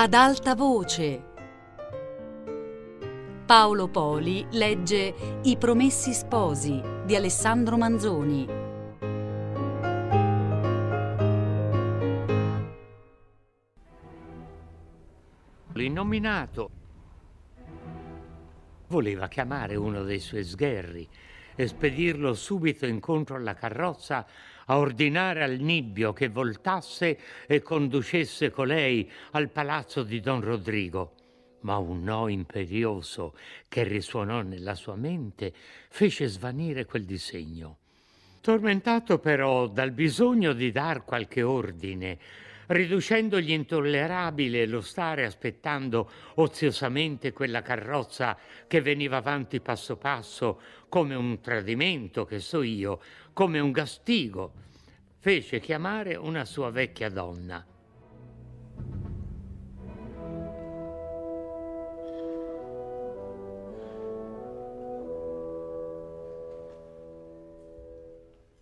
Ad alta voce. Paolo Poli legge I promessi sposi di Alessandro Manzoni. L'innominato voleva chiamare uno dei suoi sgherri e spedirlo subito incontro alla carrozza, a ordinare al nibbio che voltasse e conducesse colei al palazzo di don Rodrigo. Ma un no imperioso che risuonò nella sua mente fece svanire quel disegno. Tormentato però dal bisogno di dar qualche ordine riducendogli intollerabile lo stare aspettando oziosamente quella carrozza che veniva avanti passo passo come un tradimento, che so io, come un gastigo, fece chiamare una sua vecchia donna.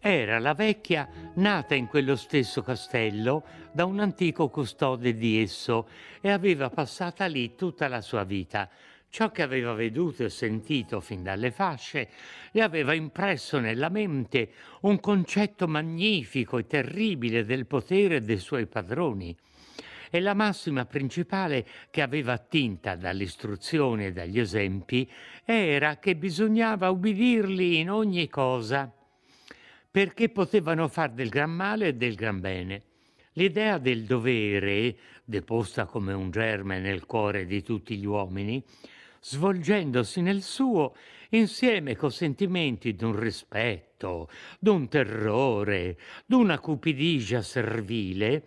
era la vecchia nata in quello stesso castello da un antico custode di esso e aveva passata lì tutta la sua vita. Ciò che aveva veduto e sentito fin dalle fasce le aveva impresso nella mente un concetto magnifico e terribile del potere dei suoi padroni e la massima principale che aveva attinta dall'istruzione e dagli esempi era che bisognava ubbidirli in ogni cosa perché potevano far del gran male e del gran bene. L'idea del dovere, deposta come un germe nel cuore di tutti gli uomini, svolgendosi nel suo insieme con sentimenti d'un rispetto, d'un terrore, d'una cupidigia servile,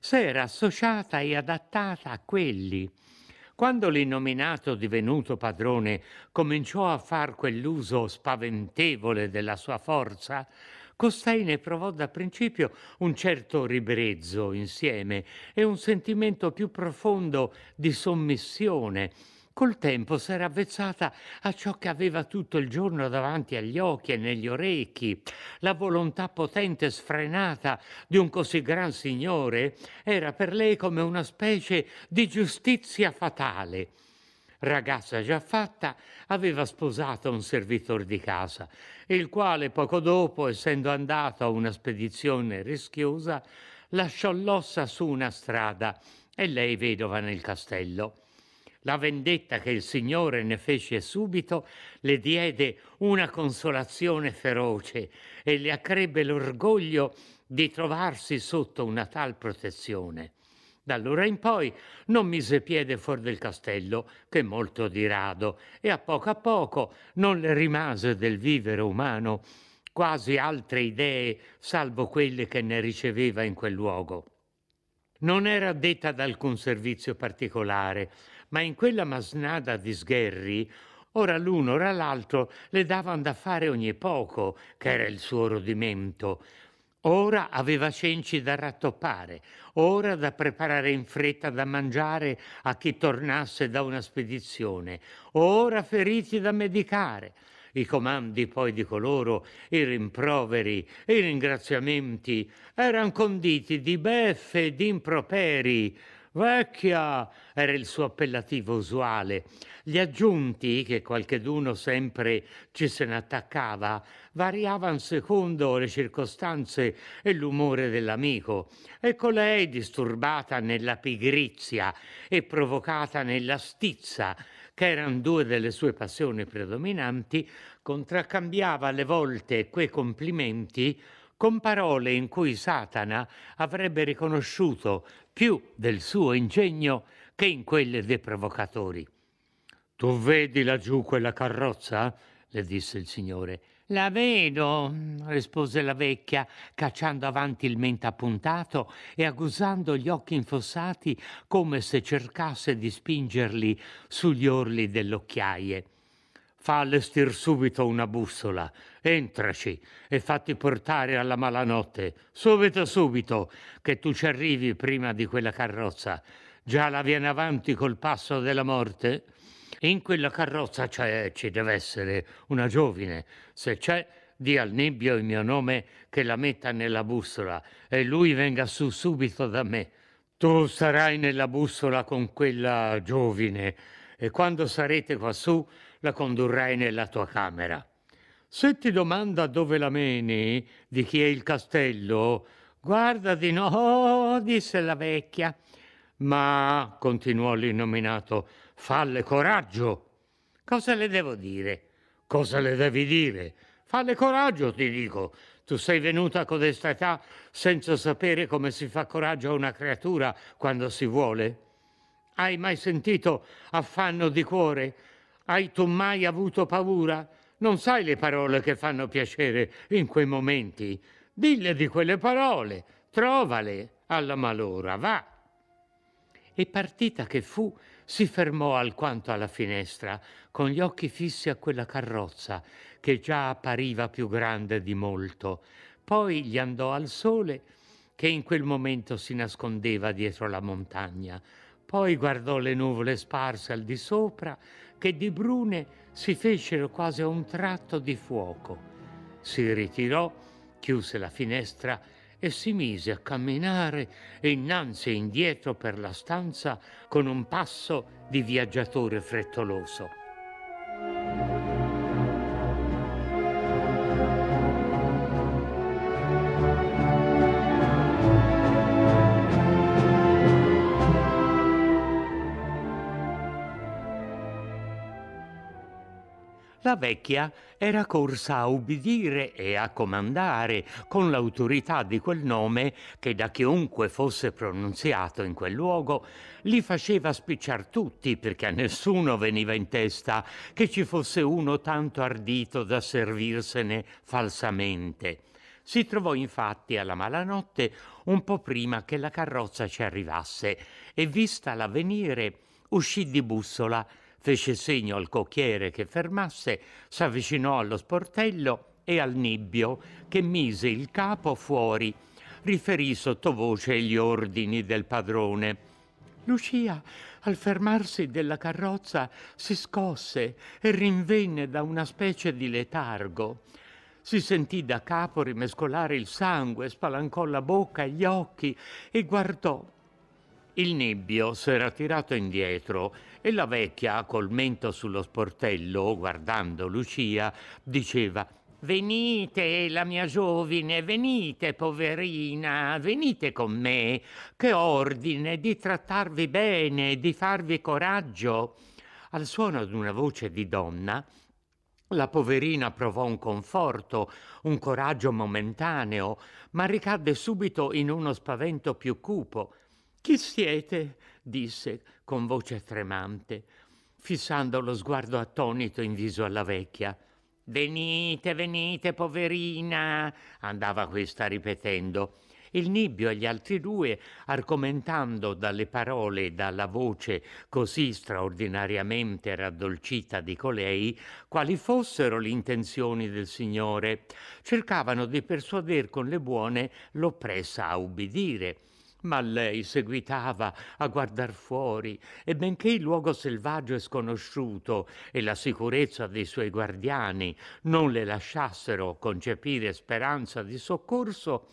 s'era associata e adattata a quelli. Quando l'innominato divenuto padrone cominciò a far quell'uso spaventevole della sua forza, Costai ne provò da principio un certo ribrezzo insieme e un sentimento più profondo di sommissione. Col tempo s'era avvezzata a ciò che aveva tutto il giorno davanti agli occhi e negli orecchi. La volontà potente e sfrenata di un così gran signore era per lei come una specie di giustizia fatale ragazza già fatta, aveva sposato un servitor di casa, il quale poco dopo, essendo andato a una spedizione rischiosa, lasciò l'ossa su una strada e lei vedova nel castello. La vendetta che il Signore ne fece subito le diede una consolazione feroce e le accrebbe l'orgoglio di trovarsi sotto una tal protezione. Da allora in poi non mise piede fuori del castello, che molto di rado, e a poco a poco non le rimase del vivere umano quasi altre idee, salvo quelle che ne riceveva in quel luogo. Non era detta ad alcun servizio particolare, ma in quella masnada di sgherri, ora l'uno ora l'altro le davano da fare ogni poco, che era il suo rodimento, Ora aveva cenci da rattoppare, ora da preparare in fretta da mangiare a chi tornasse da una spedizione, ora feriti da medicare. I comandi poi di coloro, i rimproveri, i ringraziamenti erano conditi di beffe e di improperi, Vecchia era il suo appellativo usuale. Gli aggiunti, che qualcheduno sempre ci se ne attaccava, variavano secondo le circostanze e l'umore dell'amico. E colei, disturbata nella pigrizia e provocata nella stizza, che erano due delle sue passioni predominanti, contraccambiava alle volte quei complimenti con parole in cui Satana avrebbe riconosciuto più del suo ingegno che in quelle dei provocatori. Tu vedi laggiù quella carrozza? le disse il Signore. La vedo, rispose la vecchia, cacciando avanti il mento appuntato e agguzzando gli occhi infossati come se cercasse di spingerli sugli orli dell'occhiaie fa allestir subito una bussola. Entraci e fatti portare alla malanotte. Subito, subito, che tu ci arrivi prima di quella carrozza. Già la viene avanti col passo della morte? In quella carrozza c'è, ci deve essere una giovine. Se c'è, di al nebbio il mio nome che la metta nella bussola e lui venga su subito da me. Tu sarai nella bussola con quella giovine e quando sarete quassù la condurrai nella tua camera. Se ti domanda dove la meni, di chi è il castello, guarda di no, disse la vecchia. Ma, continuò l'innominato, falle coraggio. Cosa le devo dire? Cosa le devi dire? Falle coraggio, ti dico. Tu sei venuta a età senza sapere come si fa coraggio a una creatura quando si vuole? Hai mai sentito affanno di cuore? Hai tu mai avuto paura? Non sai le parole che fanno piacere in quei momenti. Dille di quelle parole, trovale alla malora, va. E partita che fu, si fermò alquanto alla finestra, con gli occhi fissi a quella carrozza, che già appariva più grande di molto. Poi gli andò al sole, che in quel momento si nascondeva dietro la montagna. Poi guardò le nuvole sparse al di sopra, che di Brune si fecero quasi a un tratto di fuoco. Si ritirò, chiuse la finestra e si mise a camminare innanzi e indietro per la stanza con un passo di viaggiatore frettoloso. la vecchia era corsa a ubbidire e a comandare con l'autorità di quel nome che da chiunque fosse pronunziato in quel luogo li faceva spicciar tutti perché a nessuno veniva in testa che ci fosse uno tanto ardito da servirsene falsamente. Si trovò infatti alla malanotte un po' prima che la carrozza ci arrivasse e vista l'avvenire uscì di bussola fece segno al cocchiere che fermasse, s'avvicinò allo sportello e al nibbio che mise il capo fuori. Riferì sottovoce gli ordini del padrone. Lucia, al fermarsi della carrozza, si scosse e rinvenne da una specie di letargo. Si sentì da capo rimescolare il sangue, spalancò la bocca e gli occhi e guardò il nebbio s'era tirato indietro e la vecchia, col mento sullo sportello, guardando Lucia, diceva Venite, la mia giovine, venite, poverina, venite con me, che ordine di trattarvi bene, di farvi coraggio. Al suono di una voce di donna, la poverina provò un conforto, un coraggio momentaneo, ma ricadde subito in uno spavento più cupo. Chi siete? disse con voce tremante, fissando lo sguardo attonito in viso alla vecchia. Venite, venite, poverina, andava questa ripetendo. Il Nibbio e gli altri due, argomentando dalle parole e dalla voce così straordinariamente raddolcita di colei, quali fossero le intenzioni del Signore, cercavano di persuader con le buone l'oppressa a ubbidire ma lei seguitava a guardar fuori e benché il luogo selvaggio e sconosciuto e la sicurezza dei suoi guardiani non le lasciassero concepire speranza di soccorso,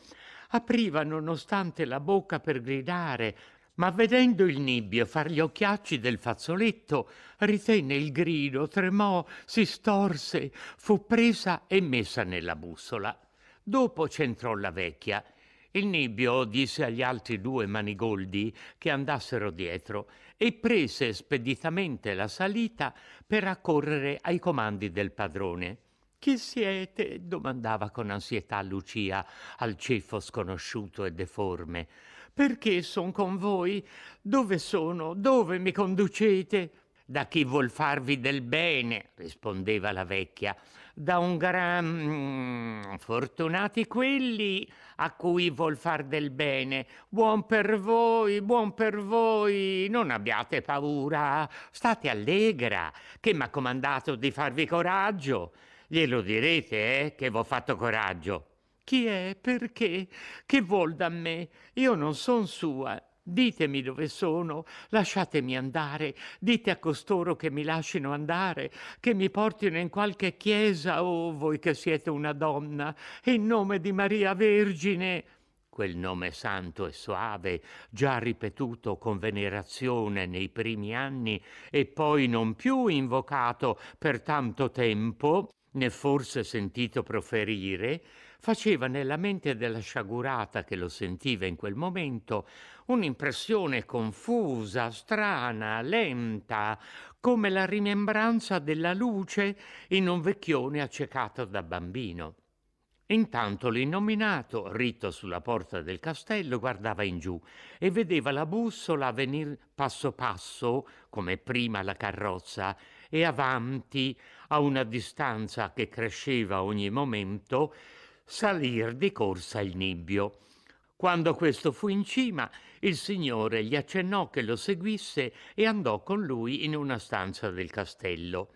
apriva nonostante la bocca per gridare, ma vedendo il nibbio far gli occhiacci del fazzoletto, ritenne il grido, tremò, si storse, fu presa e messa nella bussola. Dopo c'entrò la vecchia il Nibbio disse agli altri due manigoldi che andassero dietro e prese speditamente la salita per accorrere ai comandi del padrone. Chi siete? domandava con ansietà Lucia al ceffo sconosciuto e deforme. Perché son con voi? Dove sono? Dove mi conducete? Da chi vuol farvi del bene, rispondeva la vecchia, da un gran... Mm, fortunati quelli a cui vuol far del bene. Buon per voi, buon per voi, non abbiate paura, state allegra, che mi ha comandato di farvi coraggio. Glielo direte, eh, che v'ho fatto coraggio. Chi è? Perché? Che vuol da me? Io non son sua. Ditemi dove sono, lasciatemi andare, dite a costoro che mi lasciano andare, che mi portino in qualche chiesa, o oh, voi che siete una donna, in nome di Maria Vergine. Quel nome santo e soave, già ripetuto con venerazione nei primi anni e poi non più invocato per tanto tempo, né forse sentito proferire, faceva nella mente della sciagurata che lo sentiva in quel momento un'impressione confusa, strana, lenta, come la rimembranza della luce in un vecchione accecato da bambino. Intanto l'innominato, ritto sulla porta del castello, guardava in giù e vedeva la bussola venir passo passo, come prima la carrozza, e avanti, a una distanza che cresceva ogni momento, salir di corsa il nibbio. Quando questo fu in cima, il Signore gli accennò che lo seguisse e andò con lui in una stanza del castello.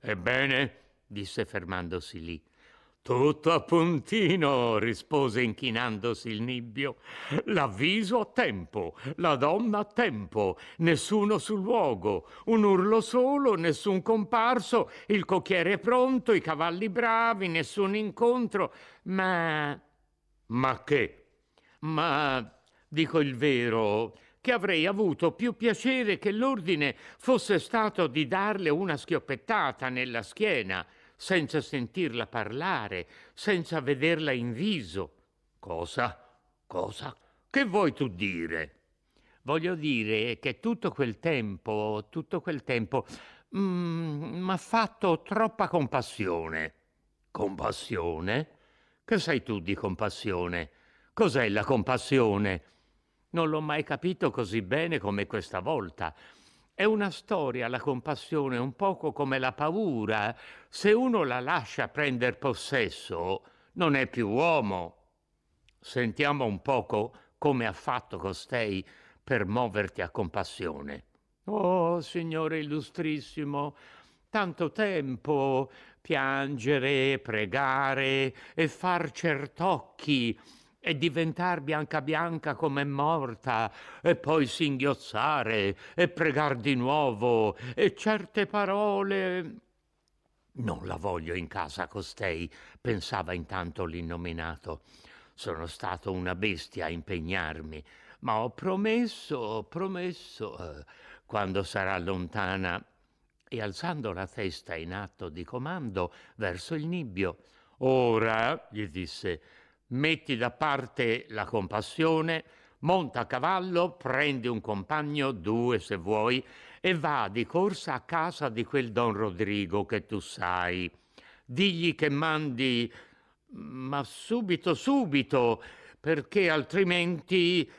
Ebbene, disse fermandosi lì. Tutto a puntino, rispose inchinandosi il nibbio. L'avviso a tempo, la donna a tempo, nessuno sul luogo, un urlo solo, nessun comparso, il cocchiere pronto, i cavalli bravi, nessun incontro. Ma... Ma che? ma dico il vero, che avrei avuto più piacere che l'ordine fosse stato di darle una schioppettata nella schiena, senza sentirla parlare, senza vederla in viso. Cosa? Cosa? Che vuoi tu dire? Voglio dire che tutto quel tempo, tutto quel tempo, mi mm, ha fatto troppa compassione. Compassione? Che sai tu di compassione? Cos'è la compassione? Non l'ho mai capito così bene come questa volta. È una storia la compassione, un poco come la paura. Se uno la lascia prendere possesso, non è più uomo. Sentiamo un poco come ha fatto costei per muoverti a compassione. Oh, Signore illustrissimo, tanto tempo piangere, pregare e far certocchi e diventar bianca bianca come morta, e poi singhiozzare e pregar di nuovo, e certe parole. Non la voglio in casa costei, pensava intanto l'innominato. Sono stato una bestia a impegnarmi, ma ho promesso, ho promesso, eh, quando sarà lontana. E alzando la testa in atto di comando verso il nibbio, ora, gli disse, Metti da parte la compassione, monta a cavallo, prendi un compagno, due se vuoi, e va di corsa a casa di quel don Rodrigo che tu sai. Digli che mandi, ma subito, subito, perché altrimenti...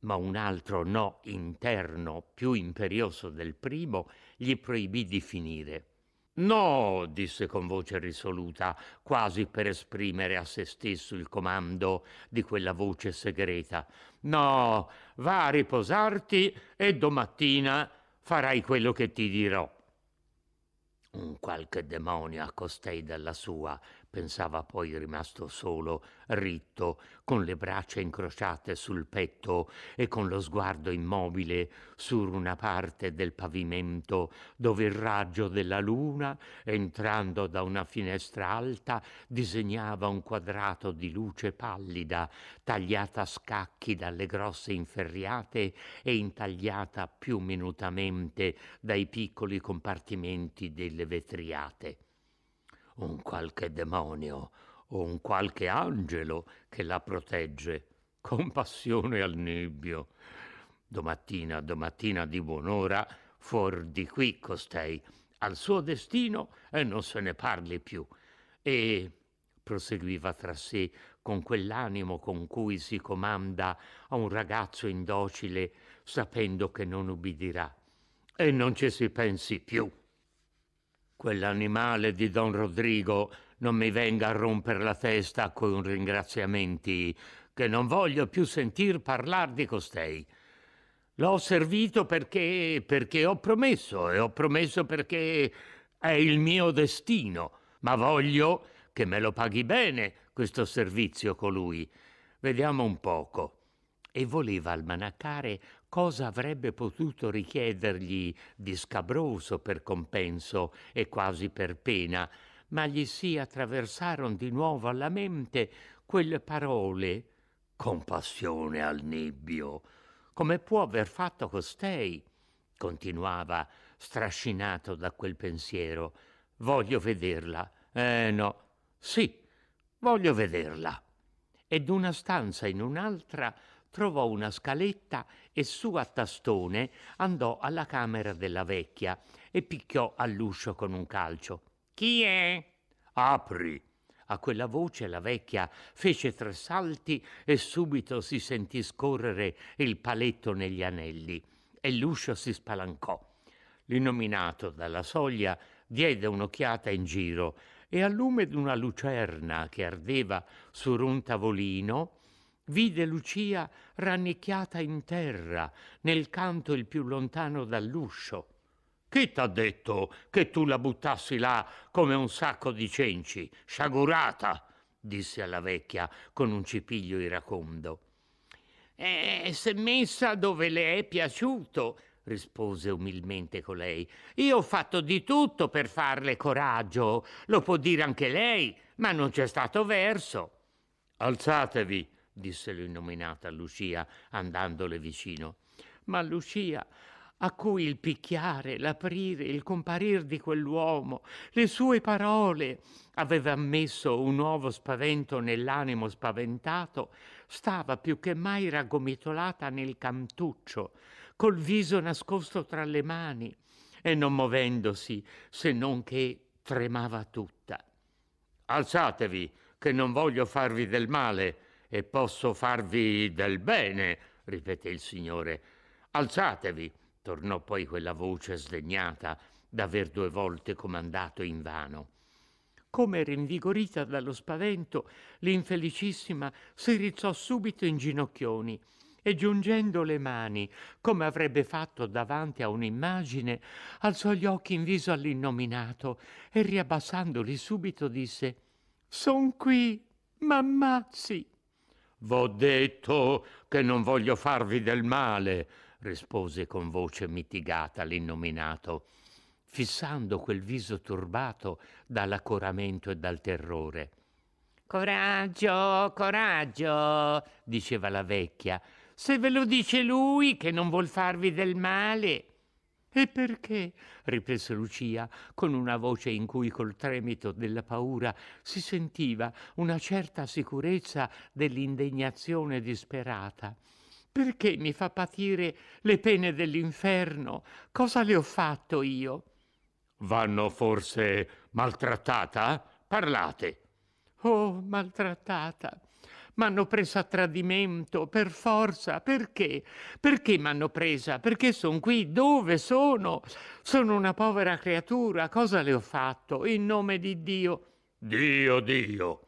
Ma un altro no interno, più imperioso del primo, gli proibì di finire. No, disse con voce risoluta, quasi per esprimere a se stesso il comando di quella voce segreta. No, va a riposarti e domattina farai quello che ti dirò. Un qualche demonio accostei dalla sua pensava poi rimasto solo, ritto, con le braccia incrociate sul petto e con lo sguardo immobile su una parte del pavimento dove il raggio della luna, entrando da una finestra alta, disegnava un quadrato di luce pallida, tagliata a scacchi dalle grosse inferriate e intagliata più minutamente dai piccoli compartimenti delle vetriate un qualche demonio o un qualche angelo che la protegge. Compassione al nebbio. Domattina, domattina di buon'ora, fuor di qui costei, al suo destino e non se ne parli più. E proseguiva tra sé con quell'animo con cui si comanda a un ragazzo indocile sapendo che non ubbidirà. E non ci si pensi più quell'animale di Don Rodrigo non mi venga a romper la testa con ringraziamenti, che non voglio più sentir parlare di costei. L'ho servito perché, perché ho promesso e ho promesso perché è il mio destino, ma voglio che me lo paghi bene questo servizio colui. Vediamo un poco. E voleva almanacare cosa avrebbe potuto richiedergli di scabroso per compenso e quasi per pena, ma gli si attraversarono di nuovo alla mente quelle parole compassione al nebbio. Come può aver fatto costei? continuava, strascinato da quel pensiero. Voglio vederla. Eh no, sì, voglio vederla. Ed una stanza in un'altra trovò una scaletta e su a tastone andò alla camera della vecchia e picchiò all'uscio con un calcio. Chi è? Apri. A quella voce la vecchia fece tre salti e subito si sentì scorrere il paletto negli anelli e l'uscio si spalancò. L'innominato dalla soglia diede un'occhiata in giro e al lume di una lucerna che ardeva su un tavolino vide Lucia rannicchiata in terra, nel canto il più lontano dall'uscio. Chi t'ha detto che tu la buttassi là come un sacco di cenci, sciagurata? disse alla vecchia con un cipiglio iracondo. E eh, se messa dove le è piaciuto, rispose umilmente colei. Io ho fatto di tutto per farle coraggio, lo può dire anche lei, ma non c'è stato verso. Alzatevi, disse l'innominata Lucia, andandole vicino. Ma Lucia, a cui il picchiare, l'aprire, il comparir di quell'uomo, le sue parole, aveva messo un nuovo spavento nell'animo spaventato, stava più che mai raggomitolata nel cantuccio, col viso nascosto tra le mani e non muovendosi se non che tremava tutta. Alzatevi, che non voglio farvi del male, e posso farvi del bene, ripeté il Signore. Alzatevi, tornò poi quella voce sdegnata d'aver due volte comandato in vano. Come rinvigorita dallo spavento, l'infelicissima si rizzò subito in ginocchioni e giungendo le mani, come avrebbe fatto davanti a un'immagine, alzò gli occhi in viso all'innominato e riabbassandoli subito disse «Son qui, m'ammazzi!» V'ho detto che non voglio farvi del male, rispose con voce mitigata l'innominato, fissando quel viso turbato dall'accoramento e dal terrore. Coraggio, coraggio, diceva la vecchia. Se ve lo dice lui che non vuol farvi del male. E perché? riprese Lucia, con una voce in cui col tremito della paura si sentiva una certa sicurezza dell'indegnazione disperata. Perché mi fa patire le pene dell'inferno? Cosa le ho fatto io? Vanno forse maltrattata? Parlate. Oh, maltrattata. M'hanno presa a tradimento, per forza. Perché? Perché mi hanno presa? Perché sono qui? Dove sono? Sono una povera creatura. Cosa le ho fatto? In nome di Dio. Dio, Dio,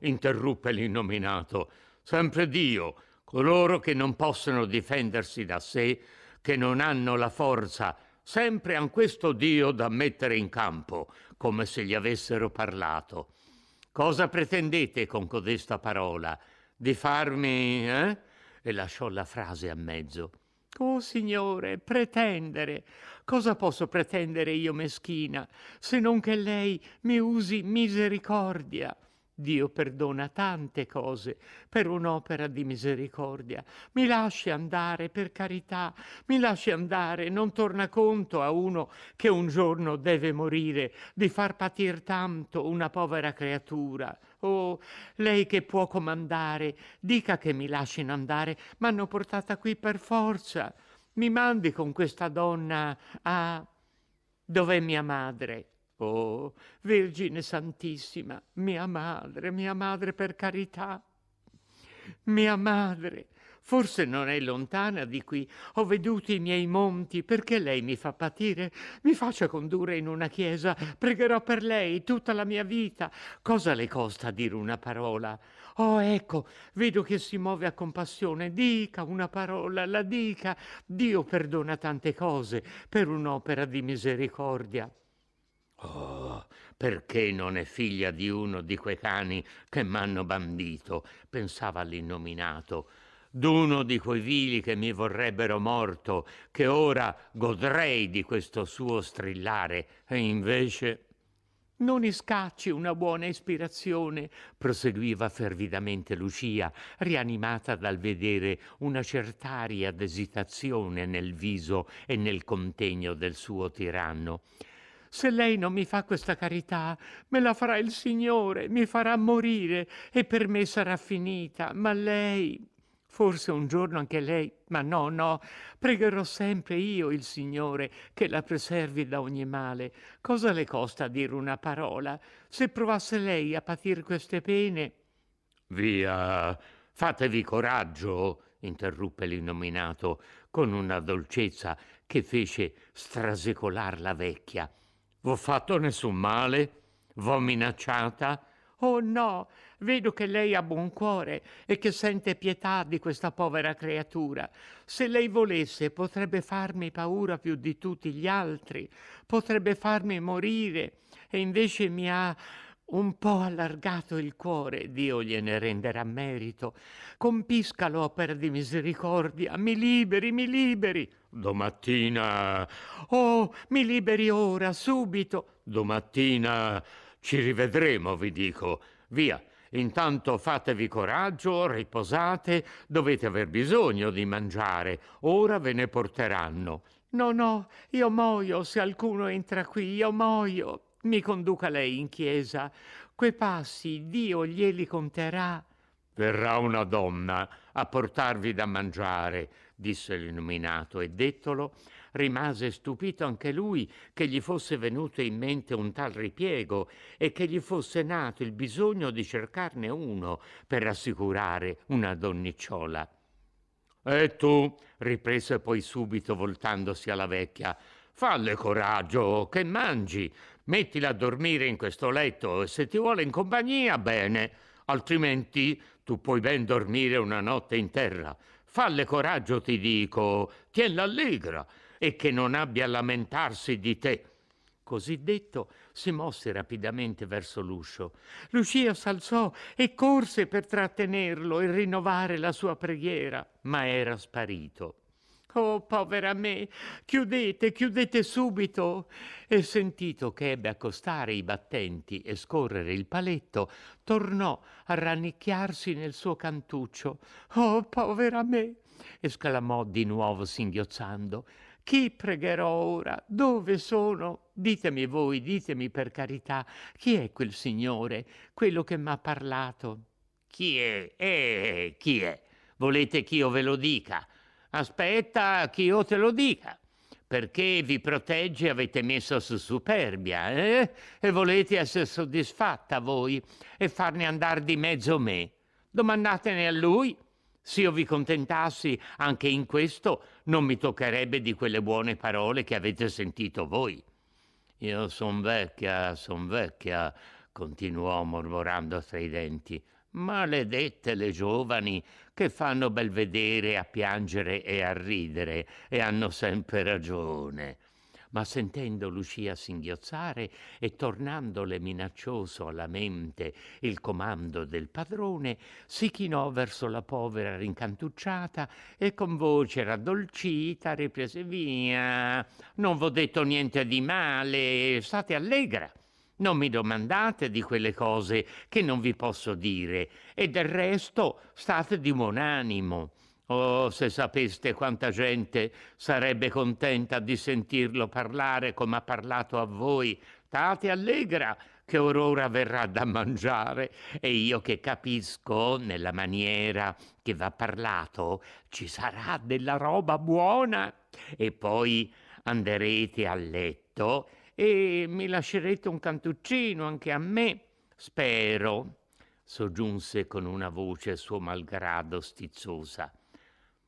interruppe l'innominato. Sempre Dio, coloro che non possono difendersi da sé, che non hanno la forza sempre a questo Dio da mettere in campo, come se gli avessero parlato. Cosa pretendete con codesta parola? Di farmi... Eh? E lasciò la frase a mezzo. Oh Signore, pretendere. Cosa posso pretendere io meschina, se non che lei mi usi misericordia? Dio perdona tante cose per un'opera di misericordia. Mi lasci andare, per carità, mi lasci andare, non torna conto a uno che un giorno deve morire di far patir tanto una povera creatura. Oh, lei che può comandare, dica che mi lascino andare, m'hanno portata qui per forza. Mi mandi con questa donna a... Dov'è mia madre? Oh, Vergine Santissima, mia madre, mia madre per carità, mia madre, forse non è lontana di qui, ho veduto i miei monti, perché lei mi fa patire? Mi faccia condurre in una chiesa, pregherò per lei tutta la mia vita. Cosa le costa dire una parola? Oh, ecco, vedo che si muove a compassione, dica una parola, la dica. Dio perdona tante cose per un'opera di misericordia. Oh, perché non è figlia di uno di quei cani che m'hanno bandito? pensava l'innominato. D'uno di quei vili che mi vorrebbero morto, che ora godrei di questo suo strillare, e invece. Non iscacci una buona ispirazione, proseguiva fervidamente Lucia, rianimata dal vedere una certaria d'esitazione nel viso e nel contegno del suo tiranno. Se lei non mi fa questa carità, me la farà il Signore, mi farà morire e per me sarà finita. Ma lei, forse un giorno anche lei, ma no, no, pregherò sempre io il Signore che la preservi da ogni male. Cosa le costa dire una parola? Se provasse lei a patire queste pene... Via, fatevi coraggio, interruppe l'innominato con una dolcezza che fece strasecolar la vecchia. V'ho fatto nessun male? V'ho minacciata? Oh no, vedo che lei ha buon cuore e che sente pietà di questa povera creatura. Se lei volesse potrebbe farmi paura più di tutti gli altri, potrebbe farmi morire e invece mi ha un po' allargato il cuore, Dio gliene renderà merito. Compisca l'opera di misericordia. Mi liberi, mi liberi. Domattina. Oh, mi liberi ora, subito. Domattina. Ci rivedremo, vi dico. Via. Intanto fatevi coraggio, riposate, dovete aver bisogno di mangiare, ora ve ne porteranno. No, no, io muoio se alcuno entra qui, io muoio mi conduca lei in chiesa, quei passi Dio glieli conterà. Verrà una donna a portarvi da mangiare, disse l'illuminato, e dettolo rimase stupito anche lui che gli fosse venuto in mente un tal ripiego e che gli fosse nato il bisogno di cercarne uno per assicurare una donnicciola. E tu, riprese poi subito voltandosi alla vecchia, falle coraggio, che mangi, mettila a dormire in questo letto e se ti vuole in compagnia, bene, altrimenti tu puoi ben dormire una notte in terra. Falle coraggio, ti dico, tienla allegra e che non abbia a lamentarsi di te. Così detto, si mosse rapidamente verso l'uscio. Lucia s'alzò e corse per trattenerlo e rinnovare la sua preghiera, ma era sparito. Oh, povera me! Chiudete, chiudete subito! E sentito che ebbe accostare i battenti e scorrere il paletto, tornò a rannicchiarsi nel suo cantuccio. Oh, povera me! esclamò di nuovo singhiozzando. Chi pregherò ora? Dove sono? Ditemi voi, ditemi per carità, chi è quel signore, quello che m'ha parlato? Chi è? Eh, chi è? Volete che io ve lo dica? aspetta che io te lo dica, perché vi protegge avete messo su superbia eh? e volete essere soddisfatta voi e farne andare di mezzo me. Domandatene a lui. Se io vi contentassi anche in questo, non mi toccherebbe di quelle buone parole che avete sentito voi. Io son vecchia, son vecchia, continuò mormorando tra i denti. Maledette le giovani che fanno bel vedere a piangere e a ridere e hanno sempre ragione. Ma sentendo Lucia singhiozzare e tornandole minaccioso alla mente il comando del padrone, si chinò verso la povera rincantucciata e con voce raddolcita riprese via. Non v'ho detto niente di male, state allegra. Non mi domandate di quelle cose che non vi posso dire, e del resto state di buon animo. Oh, se sapeste quanta gente sarebbe contenta di sentirlo parlare come ha parlato a voi. State allegra che Aurora verrà da mangiare e io che capisco nella maniera che va parlato ci sarà della roba buona. E poi anderete a letto e mi lascerete un cantuccino anche a me, spero, soggiunse con una voce suo malgrado stizzosa.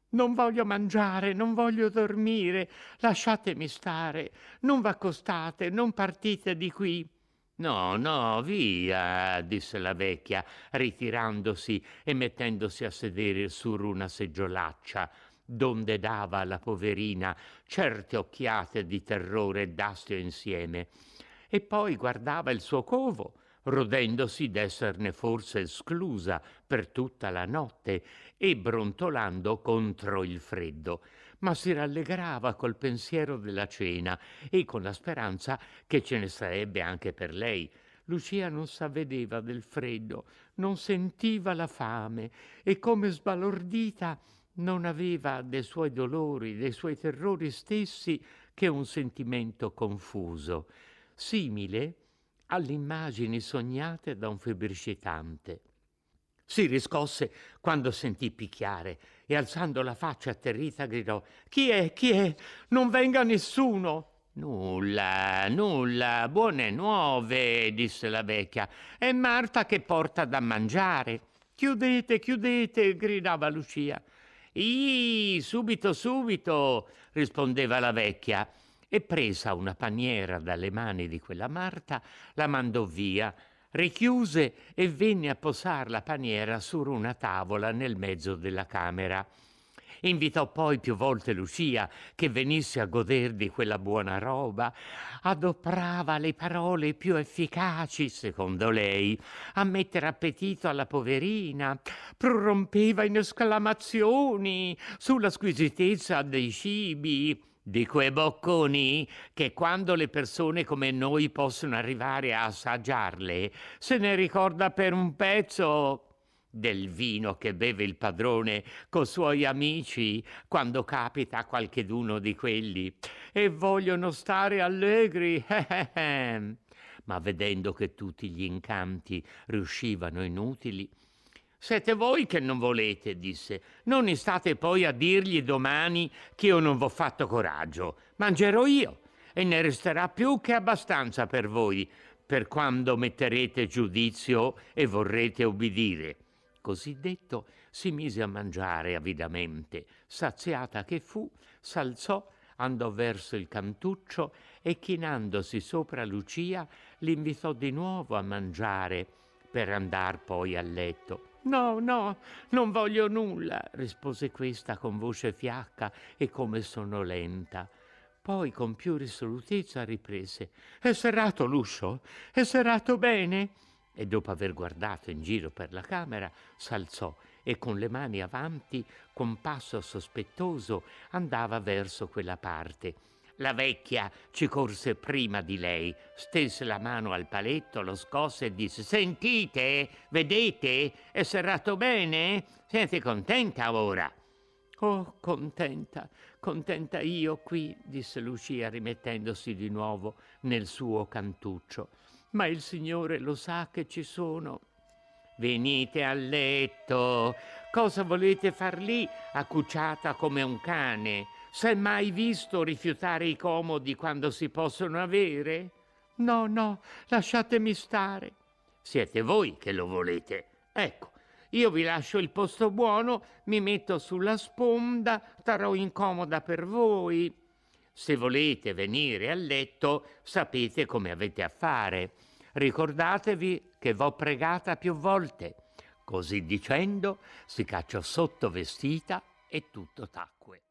Non voglio mangiare, non voglio dormire, lasciatemi stare, non v'accostate, non partite di qui. No, no, via, disse la vecchia, ritirandosi e mettendosi a sedere su una seggiolaccia donde dava alla poverina certe occhiate di terrore e d'astio insieme, e poi guardava il suo covo, rodendosi d'esserne forse esclusa per tutta la notte e brontolando contro il freddo, ma si rallegrava col pensiero della cena e con la speranza che ce ne sarebbe anche per lei. Lucia non s'avvedeva del freddo, non sentiva la fame e come sbalordita non aveva dei suoi dolori, dei suoi terrori stessi che un sentimento confuso, simile alle immagini sognate da un febbricitante. Si riscosse quando sentì picchiare e alzando la faccia atterrita gridò Chi è? Chi è? Non venga nessuno! Nulla, nulla, buone nuove, disse la vecchia. È Marta che porta da mangiare. Chiudete, chiudete, gridava Lucia. Ih, subito, subito, rispondeva la vecchia e presa una paniera dalle mani di quella Marta la mandò via, richiuse e venne a posar la paniera su una tavola nel mezzo della camera. Invitò poi più volte Lucia che venisse a goder di quella buona roba. Adoprava le parole più efficaci, secondo lei, a mettere appetito alla poverina. Prorompeva in esclamazioni sulla squisitezza dei cibi di quei bocconi che quando le persone come noi possono arrivare a assaggiarle, se ne ricorda per un pezzo del vino che beve il padrone coi suoi amici quando capita a qualcheduno di quelli e vogliono stare allegri. Eh, eh, eh. Ma vedendo che tutti gli incanti riuscivano inutili, siete voi che non volete, disse. Non state poi a dirgli domani che io non v'ho fatto coraggio. Mangerò io e ne resterà più che abbastanza per voi, per quando metterete giudizio e vorrete ubbidire così detto, si mise a mangiare avidamente. Saziata che fu, s'alzò, andò verso il cantuccio e chinandosi sopra Lucia l'invitò di nuovo a mangiare per andar poi a letto. No, no, non voglio nulla, rispose questa con voce fiacca e come sonnolenta. Poi con più risolutezza riprese. È serrato l'uscio? È serrato bene? e dopo aver guardato in giro per la camera, s'alzò e con le mani avanti, con passo sospettoso, andava verso quella parte. La vecchia ci corse prima di lei, stese la mano al paletto, lo scosse e disse «Sentite? Vedete? È serrato bene? Siete contenta ora?» «Oh, contenta, contenta io qui», disse Lucia rimettendosi di nuovo nel suo cantuccio ma il Signore lo sa che ci sono. Venite a letto. Cosa volete far lì, accucciata come un cane? S'è mai visto rifiutare i comodi quando si possono avere? No, no, lasciatemi stare. Siete voi che lo volete. Ecco, io vi lascio il posto buono, mi metto sulla sponda, sarò incomoda per voi. Se volete venire a letto, sapete come avete a fare. Ricordatevi che v'ho pregata più volte. Così dicendo, si cacciò sotto vestita e tutto tacque.